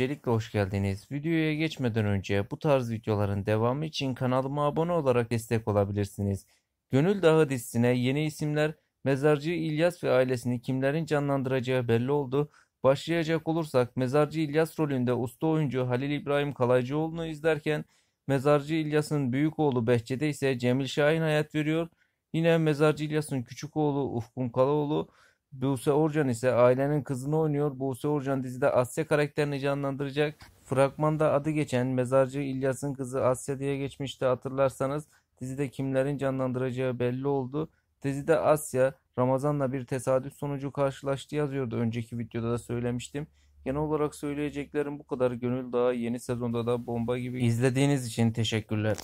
Öncelikle hoş geldiniz. Videoya geçmeden önce bu tarz videoların devamı için kanalıma abone olarak destek olabilirsiniz. Gönül Dağı dizisine yeni isimler, Mezarcı İlyas ve ailesini kimlerin canlandıracağı belli oldu. Başlayacak olursak Mezarcı İlyas rolünde usta oyuncu Halil İbrahim Kalaycıoğlu'nu izlerken Mezarcı İlyas'ın büyük oğlu Behçe'de ise Cemil Şahin hayat veriyor. Yine Mezarcı İlyas'ın küçük oğlu Ufkun Kalaoğlu Buse Orcan ise ailenin kızını oynuyor. Buse Orcan dizide Asya karakterini canlandıracak. Fragmanda adı geçen mezarcı İlyas'ın kızı Asya diye geçmişti hatırlarsanız. Dizide kimlerin canlandıracağı belli oldu. Dizide Asya Ramazan'la bir tesadüf sonucu karşılaştı yazıyordu. Önceki videoda da söylemiştim. Genel olarak söyleyeceklerim bu kadar. Gönül daha yeni sezonda da bomba gibi. İzlediğiniz için teşekkürler.